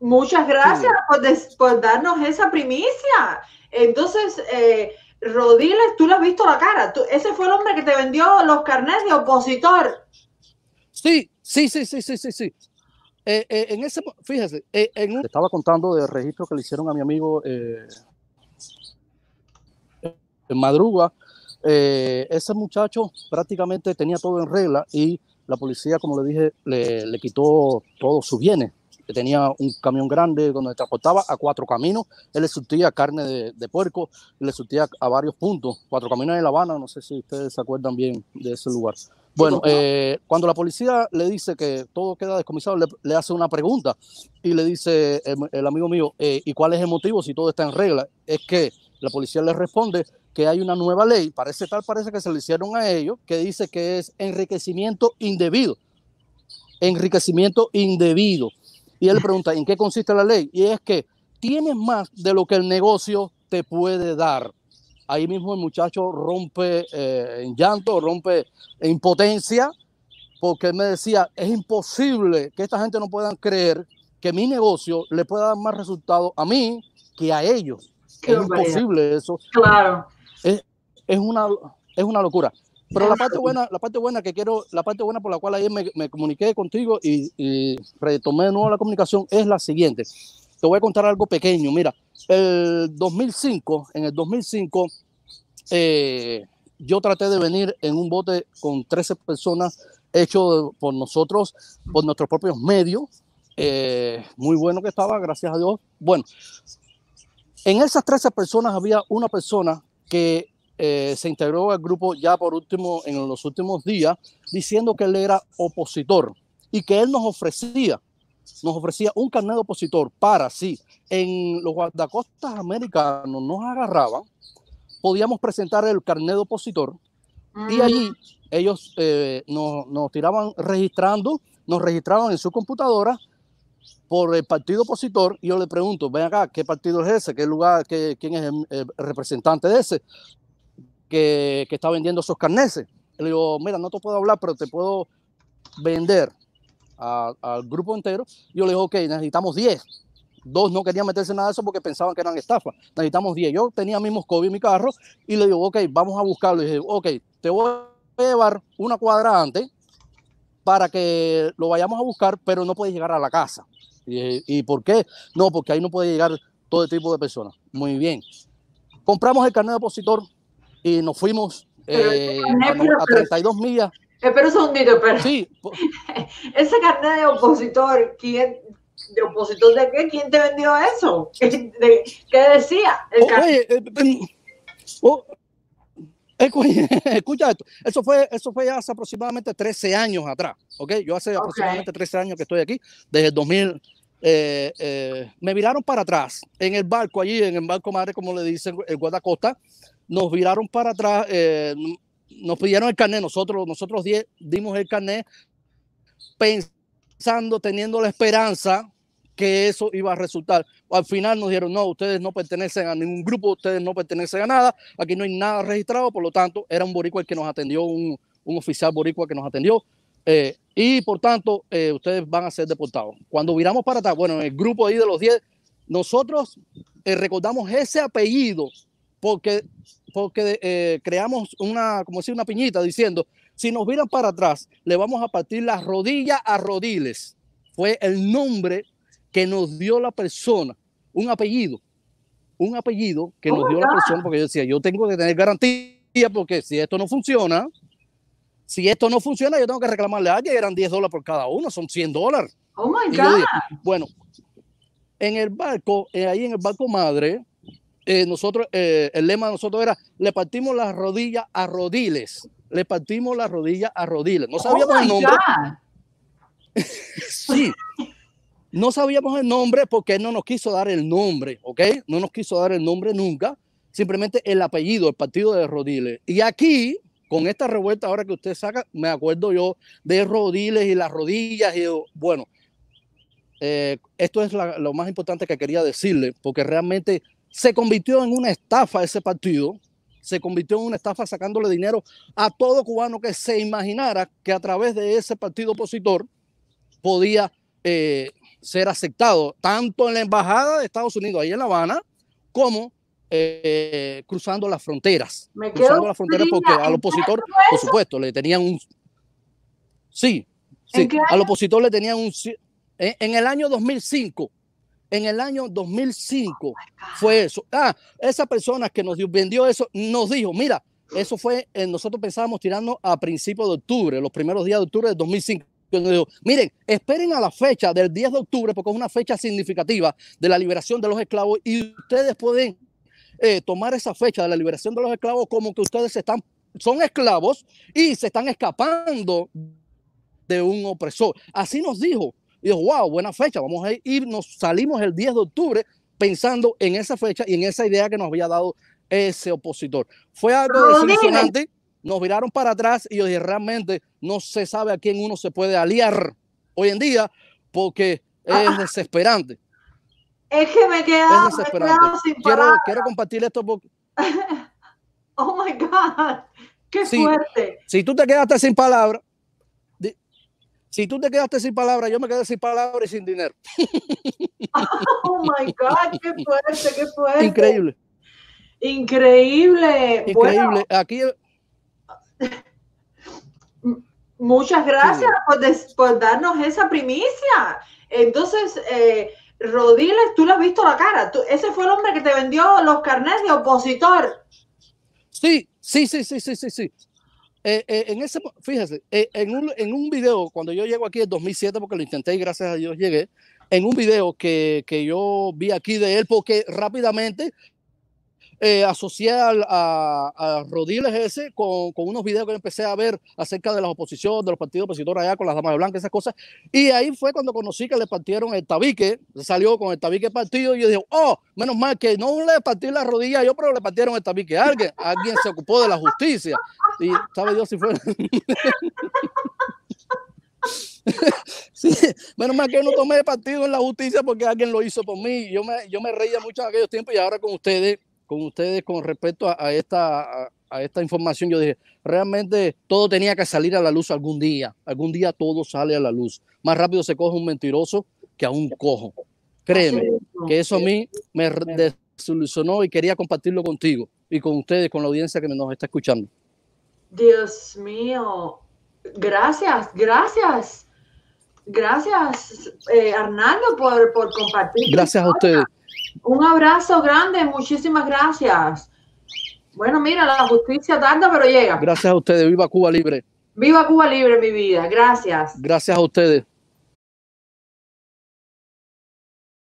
Muchas gracias por, darnos esa primicia. Entonces, eh, Rodiles, tú le has visto la cara. ese fue el hombre que te vendió los carnets de opositor. Sí, sí, sí, sí, sí, sí, sí. Eh, eh, en ese, fíjese, eh, estaba contando del registro que le hicieron a mi amigo en Madruga. ese muchacho prácticamente tenía todo en regla y la policía, como le dije, le, le quitó todos sus bienes que tenía un camión grande donde transportaba a cuatro caminos. Él le surtía carne de, puerco, le surtía a varios puntos. Cuatro caminos en La Habana, no sé si ustedes se acuerdan bien de ese lugar. Bueno, eh, cuando la policía le dice que todo queda descomisado, le, hace una pregunta y le dice el, amigo mío, eh, ¿y cuál es el motivo si todo está en regla? Es que la policía le responde que hay una nueva ley, parece tal, parece que se le hicieron a ellos, que dice que es enriquecimiento indebido. Enriquecimiento indebido. Y él le pregunta, ¿en qué consiste la ley? Y es que tienes más de lo que el negocio te puede dar. Ahí mismo el muchacho rompe eh, en llanto, rompe en impotencia, porque él me decía, es imposible que esta gente no puedan creer que mi negocio le pueda dar más resultados a mí que a ellos. es imposible eso. Claro. es, una, es una locura. Pero la parte buena, la parte buena que quiero, la parte buena por la cual ayer me, comuniqué contigo y, retomé de nuevo la comunicación es la siguiente. Te voy a contar algo pequeño. Mira, el 2005, en el 2005, eh, yo traté de venir en un bote con 13 personas hechos por nosotros, por nuestros propios medios. Eh, muy bueno que estaba, gracias a Dios. Bueno, en esas 13 personas había una persona que eh, se integró al grupo ya por último, en los últimos días, diciendo que él era opositor y que él nos ofrecía, nos ofrecía un carnet de opositor para si en los guardacostas americanos nos agarraban, podíamos presentar el carnet de opositor y allí ellos eh, nos, tiraban registrando, nos registraban en su computadora por el partido opositor, y yo le pregunto, ven acá, ¿qué partido es ese? ¿Qué lugar, quién es el, representante de ese? que, está vendiendo esos carneses. Le digo, mira, no te puedo hablar, pero te puedo vender al grupo entero. Yo le digo, ok, necesitamos 10. Dos no querían meterse en nada de eso porque pensaban que eran estafas. Necesitamos 10. Yo tenía mismos COVID en mi carro y le digo, ok, vamos a buscarlo. Y dije, ok, te voy a llevar una cuadrante para que lo vayamos a buscar, pero no puedes llegar a la casa. Y, ¿y por qué? No, porque ahí no puede llegar todo tipo de personas. Muy bien. Compramos el carnet de opositor y nos fuimos eh, a, 32 millas Espera eh, un segundito, pero. Sí. Ese carnet de opositor, ¿quién? ¿De opositor de qué? ¿Quién te vendió eso? ¿Qué, decía? Oh, oye, eh, oh, escucha esto. Eso fue, eso fue hace aproximadamente 13 años atrás, ¿ok? Yo hace aproximadamente 13 años que estoy aquí, desde el 2000. me miraron para atrás en el barco allí, en el barco madre, como le dicen, el guardacosta, nos viraron para atrás, eh, nos pidieron el carnet, nosotros, nosotros dimos el carnet pensando, teniendo la esperanza que eso iba a resultar. Al final nos dijeron, no, ustedes no pertenecen a ningún grupo, ustedes no pertenecen a nada, aquí no hay nada registrado, por lo tanto, era un boricua el que nos atendió, un, oficial boricua que nos atendió, eh, y por tanto, eh, ustedes van a ser deportados. Cuando viramos para atrás, bueno, en el grupo ahí de los 10, nosotros recordamos ese apellido porque, porque eh, creamos una, como decir, una piñita diciendo, si nos miran para atrás, le vamos a partir las rodillas a rodiles. Fue el nombre que nos dio la persona, un apellido, un apellido que oh nos dio la persona, porque yo decía, yo tengo que tener garantía, porque si esto no funciona, si esto no funciona, yo tengo que reclamarle a alguien, eran 10 dólares por cada uno, son 100 dólares. Oh my God. bueno, en el barco, eh, ahí en el barco madre, eh, nosotros, eh, el lema de nosotros era, le partimos las rodillas a rodiles, le partimos las rodillas a rodiles. No sabíamos el oh nombre. sí, no sabíamos el nombre porque él no nos quiso dar el nombre, ¿ok? No nos quiso dar el nombre nunca, simplemente el apellido, el partido de rodiles. Y aquí, con esta revuelta ahora que usted saca, me acuerdo yo de rodiles y las rodillas y bueno. Eh, esto es lo más importante que quería decirle, porque realmente se convirtió en una estafa ese partido, se convirtió en una estafa sacándole dinero a todo cubano que se imaginara que a través de ese partido opositor podía eh, ser aceptado, tanto en la embajada de Estados Unidos ahí en La Habana, como eh, cruzando las fronteras. Me cruzando las fronteras porque al opositor, por supuesto, le tenían un... Sí, sí al opositor le tenían un... en el año 2005 en el año 2005 fue eso. Ah, esa persona que nos vendió eso nos dijo, mira, eso fue, eh, nosotros pensábamos tirando a principios de octubre, los primeros días de octubre de 2005. dijo, miren, esperen a la fecha del 10 de octubre porque es una fecha significativa de la liberación de los esclavos y ustedes pueden eh, tomar esa fecha de la liberación de los esclavos como que ustedes están, son esclavos y se están escapando de un opresor. Así nos dijo y dijo, wow, buena fecha, vamos a ir. nos salimos el 10 de octubre pensando en esa fecha y en esa idea que nos había dado ese opositor. Fue algo Nos viraron para atrás y yo dije, realmente no se sabe a quién uno se puede aliar hoy en día porque es ah, ah. desesperante. Es que me quedo sin quiero, palabras. quiero compartir esto porque... oh my God, qué fuerte. Si tú te quedaste sin palabras, si tú te quedaste sin palabras, yo me quedé sin palabras y sin dinero. Oh my God, qué fuerte, qué fuerte. Increíble. Increíble. Increíble. Aquí. Muchas gracias por, darnos esa primicia. Entonces, eh, Rodiles, tú le has visto la cara. ese fue el hombre que te vendió los carnets de opositor. Sí, sí, sí, sí, sí, sí, sí. Eh, eh, en ese, fíjese, eh, en, un, en, video, cuando yo llego aquí en 2007, porque lo intenté y gracias a Dios llegué, en un video que, yo vi aquí de él, porque rápidamente asocié a, a, Rodiles ese con, unos videos que yo empecé a ver acerca de la oposición de los partidos opositores allá con las damas blancas, esas cosas. Y ahí fue cuando conocí que le partieron el tabique, salió con el tabique partido y yo dije, oh, menos mal que no le partí la rodilla yo, pero le partieron el tabique a alguien, alguien se ocupó de la justicia, y sabe Dios si fue. Menos mal que yo no tomé partido en la justicia porque alguien lo hizo por mí. Yo me, yo me reía mucho en aquellos tiempos y ahora con ustedes, con ustedes, con respecto a, esta, a, esta información, yo dije, realmente todo tenía que salir a la luz algún día. Algún día todo sale a la luz. Más rápido se coge un mentiroso que a un cojo. Créeme, que eso a mí me desilusionó y quería compartirlo contigo y con ustedes, con la audiencia que nos está escuchando. Dios mío, gracias, gracias. Gracias, eh, Arnaldo, por, por compartir. Gracias a ustedes. Un abrazo grande, muchísimas gracias. Bueno, mira, la justicia tarda, pero llega. Gracias a ustedes. Viva Cuba Libre. Viva Cuba Libre, mi vida. Gracias. Gracias a ustedes.